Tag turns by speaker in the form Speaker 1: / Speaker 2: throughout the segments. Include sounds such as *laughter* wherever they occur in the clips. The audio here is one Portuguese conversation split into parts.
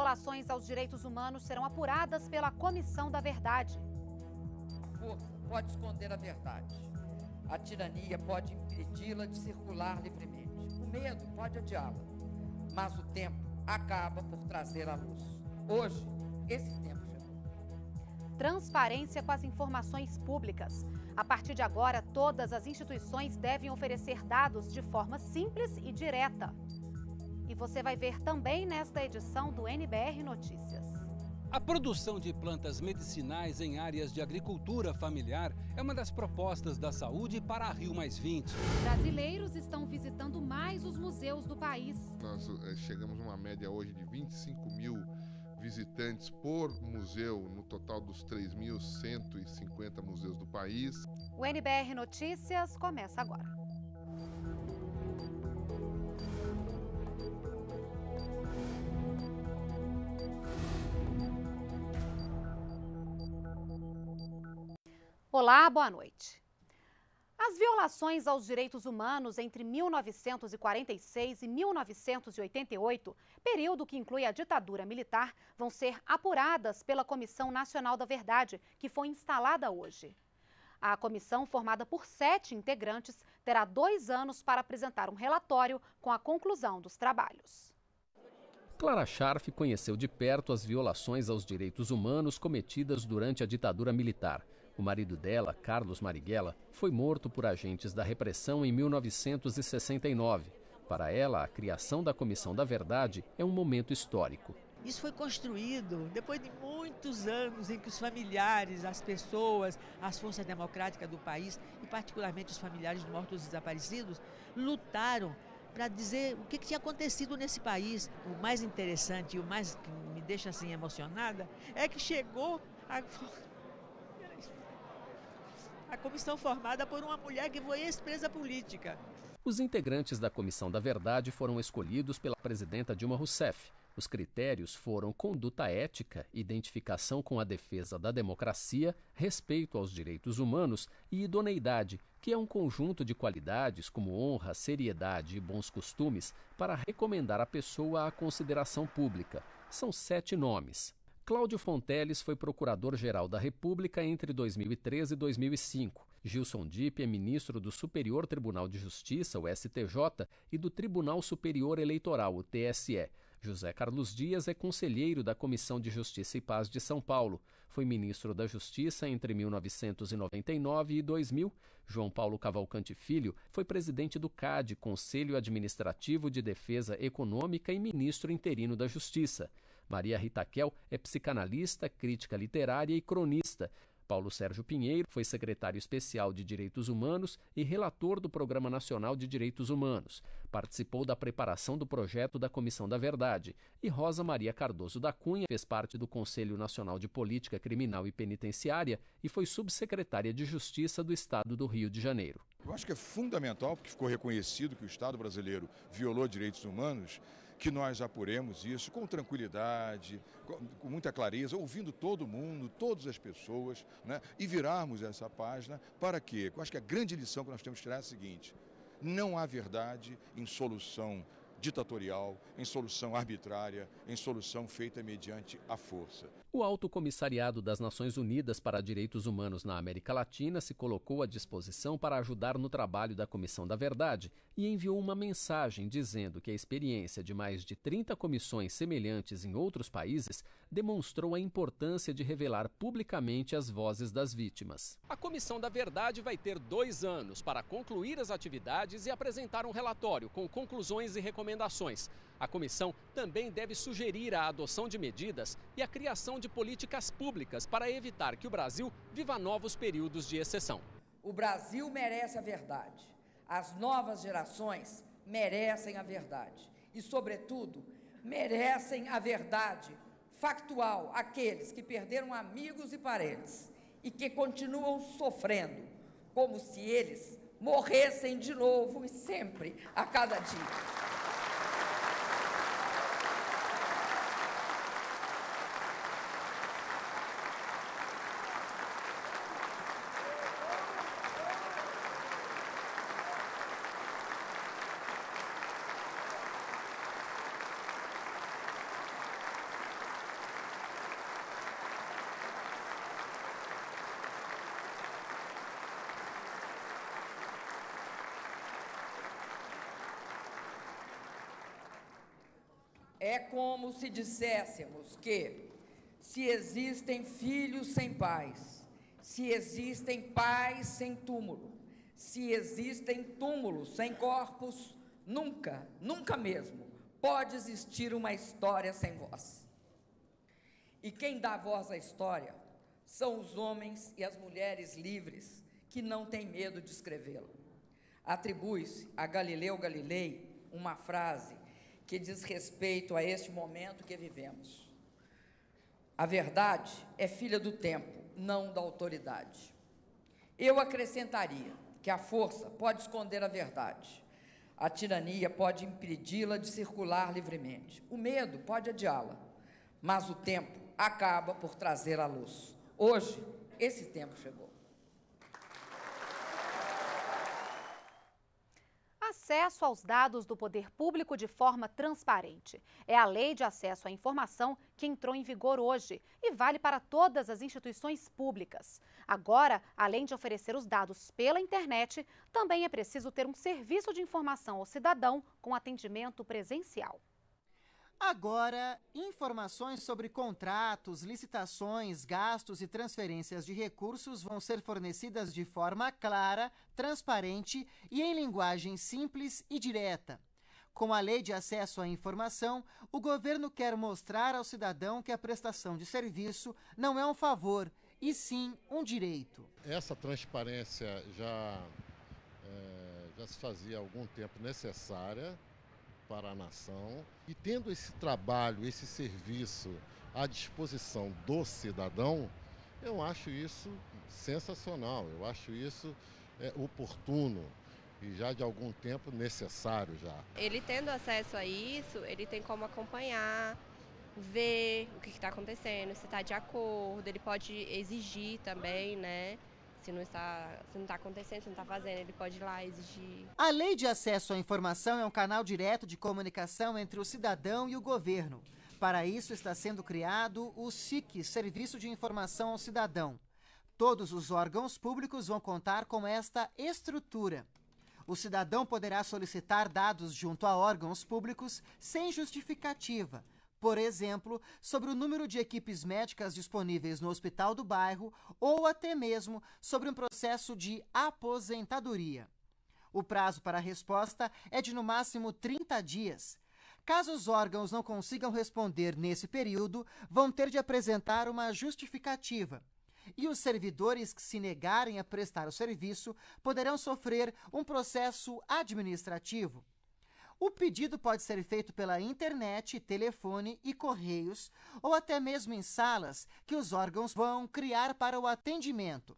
Speaker 1: violações aos direitos humanos serão apuradas pela Comissão da Verdade.
Speaker 2: Pode esconder a verdade. A tirania pode impedi-la de circular livremente. O medo pode adiá-la. Mas o tempo acaba por trazer à luz. Hoje, esse tempo chegou.
Speaker 1: Transparência com as informações públicas. A partir de agora, todas as instituições devem oferecer dados de forma simples e direta você vai ver também nesta edição do NBR Notícias.
Speaker 3: A produção de plantas medicinais em áreas de agricultura familiar é uma das propostas da saúde para a Rio Mais 20.
Speaker 1: Brasileiros estão visitando mais os museus do país.
Speaker 3: Nós eh, chegamos a uma média
Speaker 4: hoje de 25 mil visitantes por museu, no total dos 3.150 museus do país.
Speaker 1: O NBR Notícias começa agora. Olá, boa noite. As violações aos direitos humanos entre 1946 e 1988, período que inclui a ditadura militar, vão ser apuradas pela Comissão Nacional da Verdade, que foi instalada hoje. A comissão, formada por sete integrantes, terá dois anos para apresentar um relatório com a conclusão dos trabalhos.
Speaker 5: Clara Scharf conheceu de perto as violações aos direitos humanos cometidas durante a ditadura militar. O marido dela, Carlos Marighella, foi morto por agentes da repressão em 1969. Para ela, a criação da Comissão da Verdade é um momento histórico.
Speaker 2: Isso foi construído depois de muitos anos em que os familiares, as pessoas, as forças democráticas do país, e particularmente os familiares de mortos desaparecidos, lutaram para dizer o que, que, tinha acontecido nesse país. O mais interessante e o mais que me deixa assim emocionada é que chegou a a comissão formada por uma mulher que foi ex-presa política.
Speaker 5: Os integrantes da Comissão da Verdade foram escolhidos pela presidenta Dilma Rousseff. Os critérios foram conduta ética, identificação com a defesa da democracia, respeito aos direitos humanos e idoneidade, que é um conjunto de qualidades como honra, seriedade e bons costumes para recomendar a pessoa à consideração pública. São sete nomes. Cláudio Fonteles foi procurador-geral da República entre 2013 e 2005. Gilson Dipp é ministro do Superior Tribunal de Justiça, o STJ, e do Tribunal Superior Eleitoral, o TSE. José Carlos Dias é conselheiro da Comissão de Justiça e Paz de São Paulo. Foi ministro da Justiça entre 1999 e 2000. João Paulo Cavalcante Filho foi presidente do CAD, Conselho Administrativo de Defesa Econômica, e ministro interino da Justiça. Maria Rita Kel é psicanalista, crítica literária e cronista. Paulo Sérgio Pinheiro foi secretário especial de Direitos Humanos e relator do Programa Nacional de Direitos Humanos. Participou da preparação do projeto da Comissão da Verdade. E Rosa Maria Cardoso da Cunha fez parte do Conselho Nacional de Política Criminal e Penitenciária e foi subsecretária de Justiça do Estado do Rio de Janeiro. Eu acho que é fundamental,
Speaker 3: porque ficou reconhecido que o Estado brasileiro violou direitos humanos que nós apuremos isso com tranquilidade, com muita clareza, ouvindo todo mundo, todas as pessoas, né? e virarmos essa página para quê? eu acho que a grande lição que nós temos que tirar é a seguinte, não há verdade em solução ditatorial, em solução arbitrária, em solução feita mediante a força.
Speaker 5: O Alto Comissariado das Nações Unidas para Direitos Humanos na América Latina se colocou à disposição para ajudar no trabalho da Comissão da Verdade e enviou uma mensagem dizendo que a experiência de mais de 30 comissões semelhantes em outros países demonstrou a importância de revelar publicamente as vozes das vítimas. A Comissão da Verdade vai ter dois anos para concluir as atividades e apresentar um relatório com conclusões e recomendações. A comissão também deve sugerir a adoção de medidas e a criação de políticas públicas para evitar que o Brasil viva novos períodos de exceção.
Speaker 2: O Brasil merece a verdade. As novas gerações merecem a verdade. E, sobretudo, merecem a verdade factual aqueles que perderam amigos e parentes e que continuam sofrendo, como se eles morressem de novo e sempre, a cada dia. É como se disséssemos que, se existem filhos sem pais, se existem pais sem túmulo, se existem túmulos sem corpos, nunca, nunca mesmo, pode existir uma história sem voz. E quem dá voz à história são os homens e as mulheres livres que não têm medo de escrevê-la. Atribui-se a Galileu Galilei uma frase que diz respeito a este momento que vivemos. A verdade é filha do tempo, não da autoridade. Eu acrescentaria que a força pode esconder a verdade, a tirania pode impedi-la de circular livremente, o medo pode adiá-la, mas o tempo acaba por trazer a luz. Hoje, esse tempo chegou.
Speaker 1: acesso aos dados do poder público de forma transparente. É a Lei de Acesso à Informação que entrou em vigor hoje e vale para todas as instituições públicas. Agora, além de oferecer os dados pela internet, também é preciso ter um serviço de informação ao cidadão com atendimento presencial. Agora,
Speaker 4: informações sobre contratos, licitações, gastos e transferências de recursos vão ser fornecidas de forma clara, transparente e em linguagem simples e direta. Com a lei de acesso à informação, o governo quer mostrar ao cidadão que a prestação de serviço não é um favor, e sim
Speaker 3: um direito. Essa transparência já, é, já se fazia há algum tempo necessária para a nação. E tendo esse trabalho, esse serviço à disposição do cidadão, eu acho isso sensacional, eu acho isso é, oportuno e já de algum tempo necessário já.
Speaker 6: Ele tendo acesso a isso, ele tem como acompanhar, ver o que está acontecendo, se está de acordo, ele pode exigir também, né? Se não, está, se não está acontecendo, se não está fazendo, ele pode ir lá exigir.
Speaker 4: A Lei de Acesso à Informação é um canal direto de comunicação entre o cidadão e o governo. Para isso está sendo criado o SIC, Serviço de Informação ao Cidadão. Todos os órgãos públicos vão contar com esta estrutura. O cidadão poderá solicitar dados junto a órgãos públicos sem justificativa, por exemplo, sobre o número de equipes médicas disponíveis no hospital do bairro ou até mesmo sobre um processo de aposentadoria. O prazo para a resposta é de no máximo 30 dias. Caso os órgãos não consigam responder nesse período, vão ter de apresentar uma justificativa. E os servidores que se negarem a prestar o serviço poderão sofrer um processo administrativo. O pedido pode ser feito pela internet, telefone e correios, ou até mesmo em salas que os órgãos vão criar para o atendimento.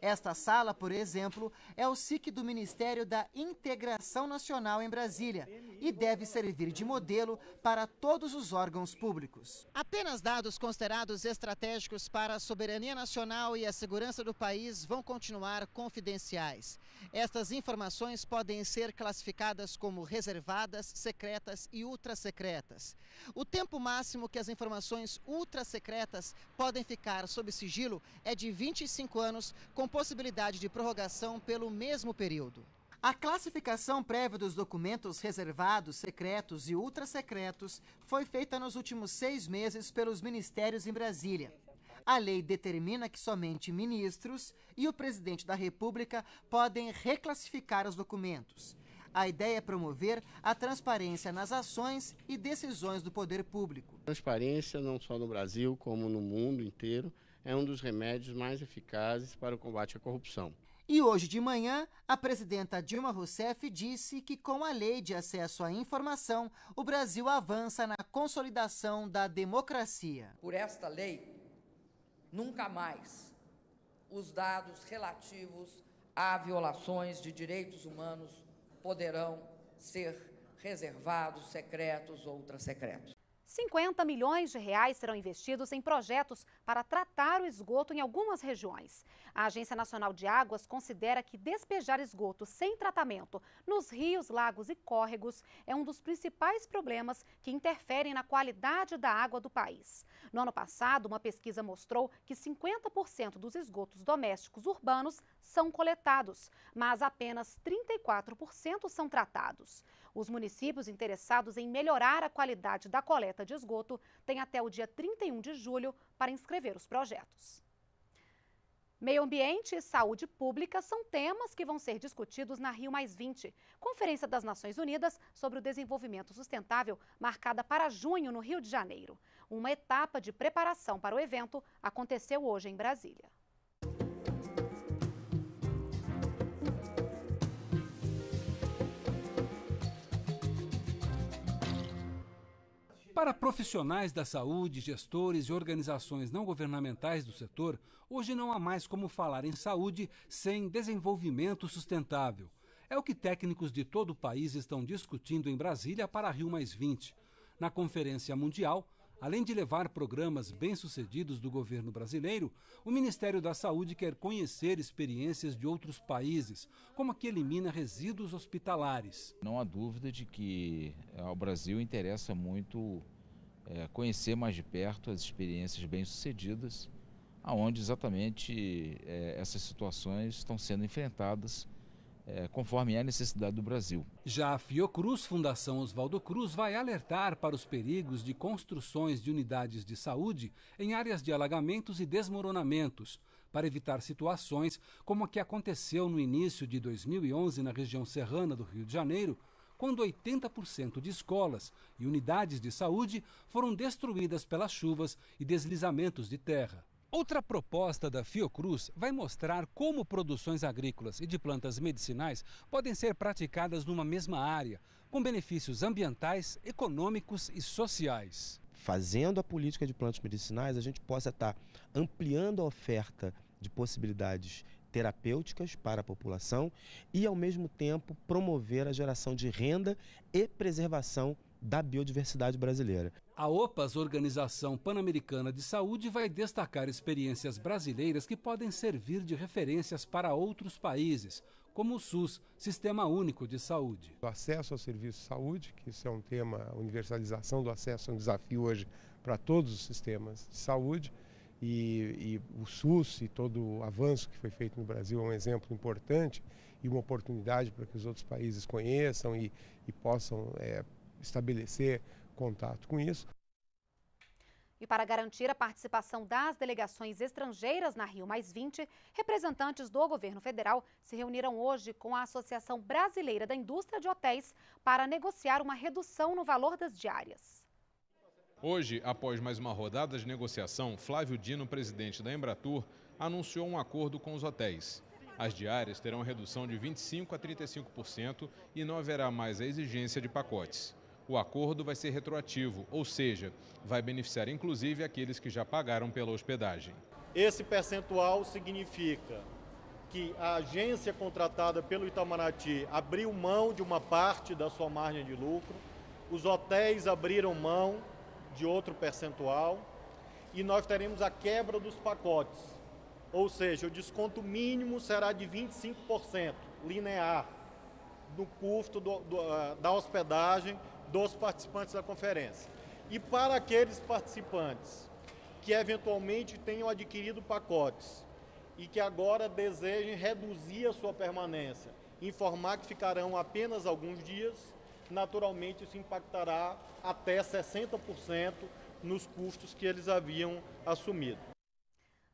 Speaker 4: Esta sala, por exemplo, é o SIC do Ministério da Integração Nacional em Brasília e deve servir de modelo para todos os órgãos públicos. Apenas dados considerados estratégicos para a soberania nacional e a segurança do país vão continuar confidenciais. Estas informações podem ser classificadas como reservadas, secretas e ultrasecretas. O tempo máximo que as informações ultrasecretas podem ficar sob sigilo é de 25 anos, com com possibilidade de prorrogação pelo mesmo período. A classificação prévia dos documentos reservados, secretos e ultrasecretos foi feita nos últimos seis meses pelos ministérios em Brasília. A lei determina que somente ministros e o presidente da República podem reclassificar os documentos. A ideia é promover a transparência nas ações e decisões do poder público.
Speaker 5: Transparência não só no Brasil, como no mundo inteiro é um dos remédios mais eficazes para o combate à corrupção.
Speaker 4: E hoje de manhã, a presidenta Dilma Rousseff disse que, com a lei de acesso à informação, o Brasil avança na consolidação da democracia.
Speaker 2: Por esta lei, nunca mais os dados relativos a violações de direitos humanos poderão ser reservados, secretos ou ultrasecretos.
Speaker 1: 50 milhões de reais serão investidos em projetos para tratar o esgoto em algumas regiões. A Agência Nacional de Águas considera que despejar esgoto sem tratamento nos rios, lagos e córregos é um dos principais problemas que interferem na qualidade da água do país. No ano passado, uma pesquisa mostrou que 50% dos esgotos domésticos urbanos são coletados, mas apenas 34% são tratados. Os municípios interessados em melhorar a qualidade da coleta de esgoto têm até o dia 31 de julho para inscrever os projetos. Meio ambiente e saúde pública são temas que vão ser discutidos na Rio Conferência das Nações Unidas sobre o Desenvolvimento Sustentável, marcada para junho no Rio de Janeiro. Uma etapa de preparação para o evento aconteceu hoje em Brasília.
Speaker 3: para profissionais da saúde, gestores e organizações não governamentais do setor, hoje não há mais como falar em saúde sem desenvolvimento sustentável. É o que técnicos de todo o país estão discutindo em Brasília para Rio Mais 20. Na Conferência Mundial, Além de levar programas bem-sucedidos do governo brasileiro, o Ministério da Saúde quer conhecer experiências de outros países, como a que elimina resíduos hospitalares. Não há dúvida de que eh, ao Brasil interessa muito é, conhecer mais de perto as experiências bem-sucedidas, aonde exatamente é, essas situações estão sendo enfrentadas é, conforme é a necessidade do Brasil. Já a Fiocruz Fundação Oswaldo Cruz vai alertar para os perigos de construções de unidades de saúde em áreas de alagamentos e desmoronamentos, para evitar situações como a que aconteceu no início de 2011 na região serrana do Rio de Janeiro, quando 80% de escolas e unidades de saúde foram destruídas pelas chuvas e deslizamentos de terra. Outra proposta da Fiocruz vai mostrar como produções agrícolas e de plantas medicinais podem ser praticadas numa mesma área, com benefícios ambientais, econômicos e sociais.
Speaker 5: Fazendo a política de plantas medicinais, a gente possa estar ampliando a oferta de possibilidades terapêuticas para a população e, ao mesmo tempo, promover a geração de renda e preservação da biodiversidade brasileira.
Speaker 3: A OPAS, Organização Pan-Americana de Saúde, vai destacar experiências brasileiras que podem servir de referências para outros países, como o SUS, Sistema Único de Saúde. O acesso ao serviço de saúde, que isso é um tema, a universalização do acesso é um desafio hoje para todos os sistemas de saúde. E, e, o SUS e todo o avanço que foi feito no Brasil é um exemplo importante e uma oportunidade para que os outros países conheçam e, e possam é, estabelecer contato com isso.
Speaker 1: E para garantir a participação das delegações estrangeiras na Rio Mais 20, representantes do governo federal se reuniram hoje com a Associação Brasileira da Indústria de Hotéis para negociar uma redução no valor das diárias.
Speaker 3: Hoje, após mais uma rodada de negociação, Flávio Dino, presidente da Embratur, anunciou um acordo com os hotéis. As diárias terão redução de 25% a 35% e não haverá mais a exigência de pacotes o acordo vai ser retroativo, ou seja, vai beneficiar inclusive aqueles que já pagaram pela hospedagem.
Speaker 7: Esse percentual significa que a agência contratada pelo Itamaraty abriu mão de uma parte da sua margem de lucro, os hotéis abriram mão de outro percentual e nós teremos a quebra dos pacotes. Ou seja, o desconto mínimo será de 25% linear no custo do, do, ah, da hospedagem dos participantes da conferência. E para aqueles participantes que eventualmente tenham adquirido pacotes e que agora desejem reduzir a sua permanência, informar que ficarão apenas alguns dias, naturalmente isso impactará até 60% nos custos que eles haviam assumido.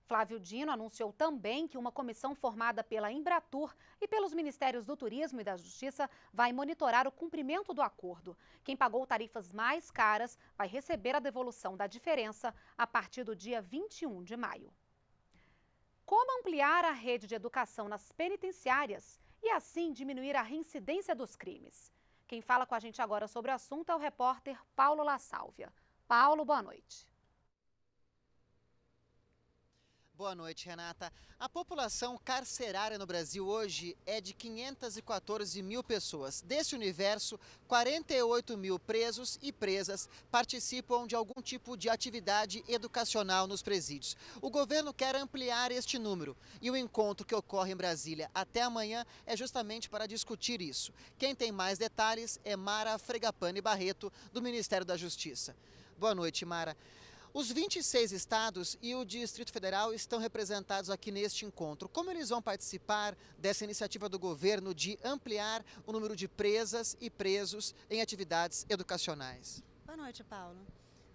Speaker 1: Flávio Dino anunciou também que uma comissão formada pela Embratur e pelos Ministérios do Turismo e da Justiça vai monitorar o cumprimento do acordo. Quem pagou tarifas mais caras vai receber a devolução da diferença a partir do dia 21 de maio. Como ampliar a rede de educação nas penitenciárias e assim diminuir a reincidência dos crimes? Quem fala com a gente agora sobre o assunto é o repórter Paulo La Sálvia. Paulo, boa noite.
Speaker 4: Boa noite, Renata. A população carcerária no Brasil hoje é de 514 mil pessoas. Desse universo, 48 mil presos e presas participam de algum tipo de atividade educacional nos presídios. O governo quer ampliar este número e o encontro que ocorre em Brasília até amanhã é justamente para discutir isso. Quem tem mais detalhes é Mara Fregapane Barreto, do Ministério da Justiça. Boa noite, Mara. Os 26 estados e o Distrito Federal estão representados aqui neste encontro. Como eles vão participar dessa iniciativa do governo de ampliar o número de presas e presos em atividades educacionais?
Speaker 7: Boa noite, Paulo.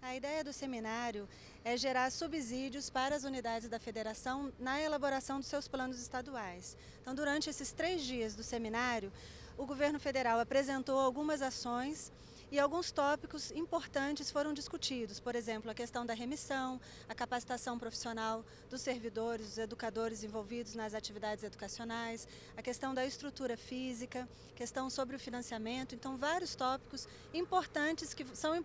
Speaker 7: A ideia do seminário é gerar subsídios para as unidades da federação na elaboração dos seus planos estaduais. Então, durante esses três dias do seminário, o governo federal apresentou algumas ações e alguns tópicos importantes foram discutidos, por exemplo, a questão da remissão, a capacitação profissional dos servidores, dos educadores envolvidos nas atividades educacionais, a questão da estrutura física, questão sobre o financiamento, então vários tópicos importantes que são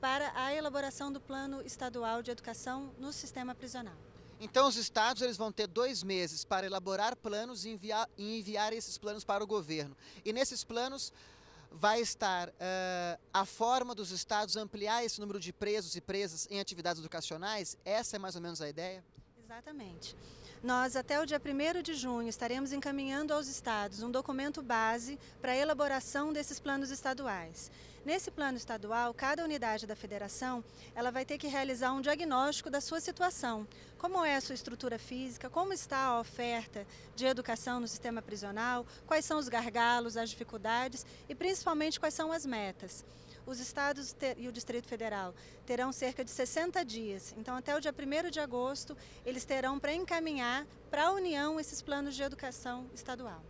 Speaker 7: para a elaboração do plano estadual de educação no sistema prisional. Então os
Speaker 4: estados eles vão ter dois meses para elaborar planos e enviar, e enviar esses planos para o governo. E nesses planos vai estar uh, a forma dos estados ampliar esse número de presos e
Speaker 7: presas em atividades educacionais? Essa é mais ou menos a ideia? Exatamente. Nós, até o dia 1 de junho, estaremos encaminhando aos estados um documento base para a elaboração desses planos estaduais. Nesse plano estadual, cada unidade da federação ela vai ter que realizar um diagnóstico da sua situação. Como é a sua estrutura física, como está a oferta de educação no sistema prisional, quais são os gargalos, as dificuldades e principalmente quais são as metas os estados e o Distrito Federal terão cerca de 60 dias. Então, até o dia 1 de agosto, eles terão para encaminhar para a União esses planos de educação estadual.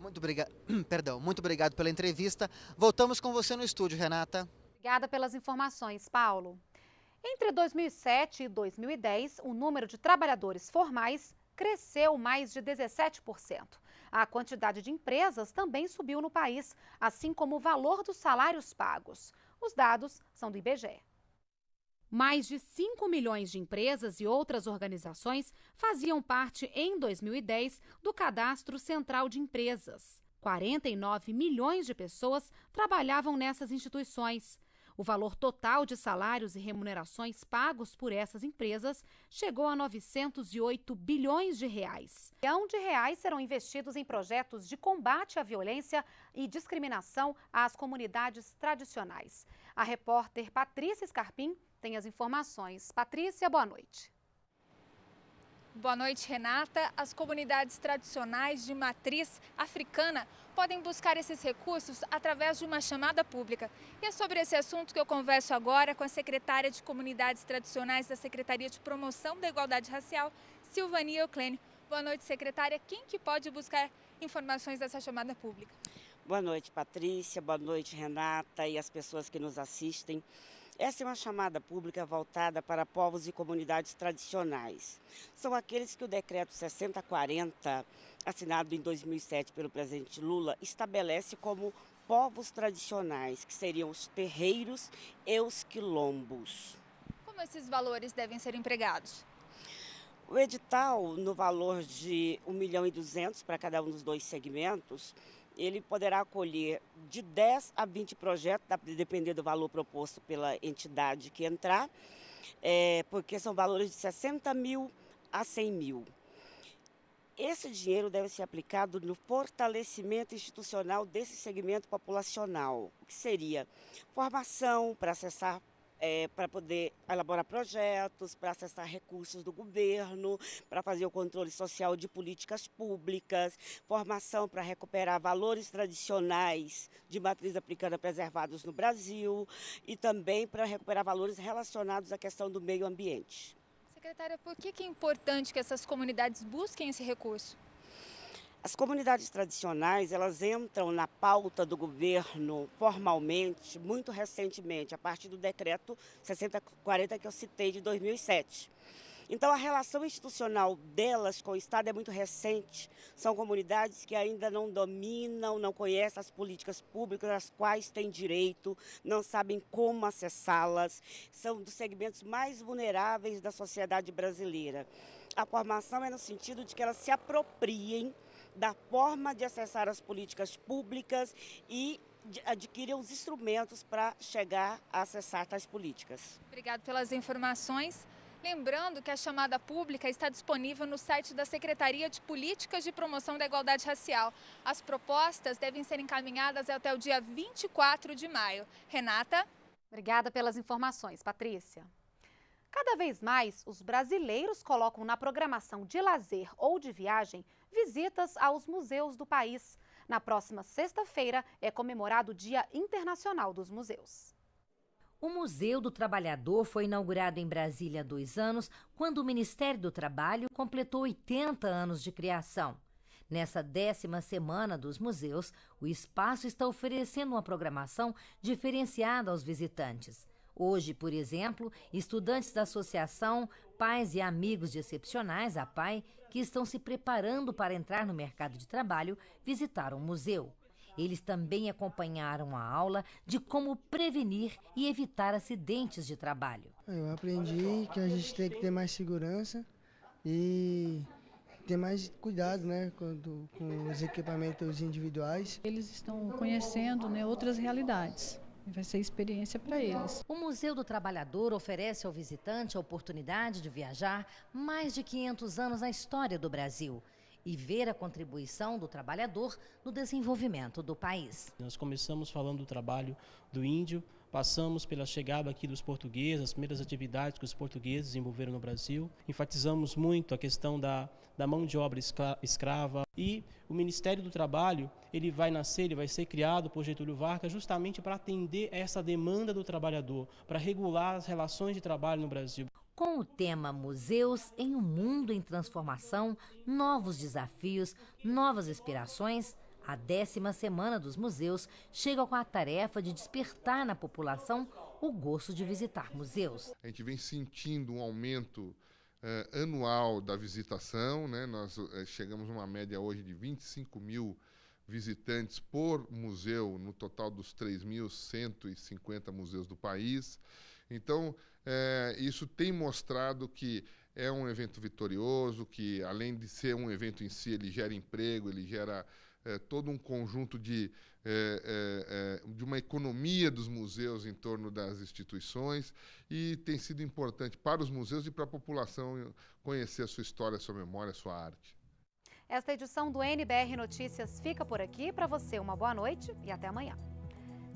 Speaker 7: Muito
Speaker 4: obrigado, *clears throat* perdão, muito obrigado pela entrevista. Voltamos com você no estúdio, Renata.
Speaker 7: Obrigada pelas informações, Paulo.
Speaker 1: Entre 2007 e 2010, o número de trabalhadores formais cresceu mais de 17%. A quantidade de empresas também subiu no país, assim como o valor dos salários pagos. Os dados são do IBGE. Mais de 5 milhões de empresas e outras organizações faziam parte, em 2010, do Cadastro Central de Empresas. 49 milhões de pessoas trabalhavam nessas instituições. O valor total de salários e remunerações pagos por essas empresas chegou a 908 bilhões de reais. Um bilhão de reais serão investidos em projetos de combate à violência e discriminação às comunidades tradicionais. A repórter Patrícia Scarpim tem
Speaker 6: as informações. Patrícia, boa noite. Boa noite, Renata. As comunidades tradicionais de matriz africana podem buscar esses recursos através de uma chamada pública. E é sobre esse assunto que eu converso agora com a secretária de Comunidades Tradicionais da Secretaria de Promoção da Igualdade Racial, Silvania Euclênio. Boa noite, secretária. Quem que pode buscar informações dessa chamada pública?
Speaker 8: Boa noite, Patrícia. Boa noite, Renata e as pessoas que nos assistem. Essa é uma chamada pública voltada para povos e comunidades tradicionais. São aqueles que o decreto 6040, assinado em 2007 pelo presidente Lula, estabelece como povos tradicionais, que seriam os terreiros e os quilombos.
Speaker 6: Como esses valores devem ser empregados?
Speaker 8: O edital, no valor de 1 milhão e 200 para cada um dos dois segmentos, ele poderá acolher de 10 a 20 projetos, dependendo do valor proposto pela entidade que entrar, é, porque são valores de 60 mil a 100 mil. Esse dinheiro deve ser aplicado no fortalecimento institucional desse segmento populacional, que seria formação para acessar é, eh, para poder elaborar projetos, para acessar recursos do governo, para fazer o controle social de políticas públicas, formação para recuperar valores tradicionais de matriz africana preservados no Brasil e também para recuperar valores relacionados à questão do meio ambiente.
Speaker 6: Secretária, por que é importante que essas comunidades busquem
Speaker 8: esse recurso? As comunidades tradicionais, elas entram na pauta do governo formalmente, muito recentemente, a partir do decreto 6040 que eu citei de 2007. Então, a relação institucional delas com o Estado é muito recente. São comunidades que ainda não dominam, não conhecem as políticas públicas às quais têm direito, não sabem como acessá-las. São dos segmentos mais vulneráveis da sociedade brasileira. A formação é no sentido de que elas se apropriem da forma de acessar as políticas públicas e adquirir os instrumentos para chegar a acessar tais políticas.
Speaker 6: Obrigado pelas informações. Lembrando que a chamada pública está disponível no site da Secretaria de Políticas de Promoção da Igualdade Racial. As propostas devem ser encaminhadas até o dia 24 de maio. Renata? Obrigada pelas informações, Patrícia.
Speaker 1: Cada vez mais, os brasileiros colocam na programação de lazer ou de viagem visitas aos museus do país. Na próxima sexta-feira é comemorado o Dia Internacional dos Museus.
Speaker 9: O Museu do Trabalhador foi inaugurado em Brasília há dois anos, quando o Ministério do Trabalho completou 80 anos de criação. Nessa décima semana dos museus, o espaço está oferecendo uma programação diferenciada aos visitantes. Hoje, por exemplo, estudantes da Associação Pais e Amigos de Excepcionais, a PAI, que estão se preparando para entrar no mercado de trabalho, visitaram o museu. Eles também acompanharam a aula de como prevenir e evitar acidentes de trabalho.
Speaker 4: Eu aprendi que a gente tem que ter mais segurança e ter mais cuidado né, com os equipamentos individuais. Eles estão conhecendo
Speaker 9: né, outras realidades. Vai ser experiência para eles. O Museu do Trabalhador oferece ao visitante a oportunidade de viajar mais de 500 anos na história do Brasil e ver a contribuição do trabalhador no desenvolvimento do país.
Speaker 5: Nós começamos falando do trabalho do índio Passamos pela chegada aqui dos portugueses, as primeiras atividades que os portugueses desenvolveram no Brasil. Enfatizamos muito a questão da, da mão de obra escrava. E o Ministério do Trabalho, ele vai nascer, ele vai ser criado por Getúlio Vargas justamente para atender essa demanda do trabalhador, para regular as relações de
Speaker 9: trabalho no Brasil. Com o tema Museus em um Mundo em Transformação, novos desafios, novas inspirações, a décima semana dos museus chega com a tarefa de despertar na população o gosto de visitar museus. A
Speaker 4: gente vem sentindo um aumento uh, anual da visitação, né? nós uh, chegamos a uma média hoje de 25 mil visitantes por museu, no total dos 3.150 museus do país. Então, é, isso tem mostrado que é um evento vitorioso, que além de ser um evento em si, ele gera emprego, ele gera é, todo um conjunto de, é, é, de uma economia dos museus em torno das instituições e tem sido importante para os museus e para a população conhecer a sua história, a sua memória, a sua arte.
Speaker 1: Esta edição do NBR Notícias fica por aqui. Para você, uma boa noite e até amanhã.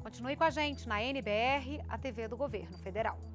Speaker 1: Continue com a gente na NBR, a TV do Governo Federal.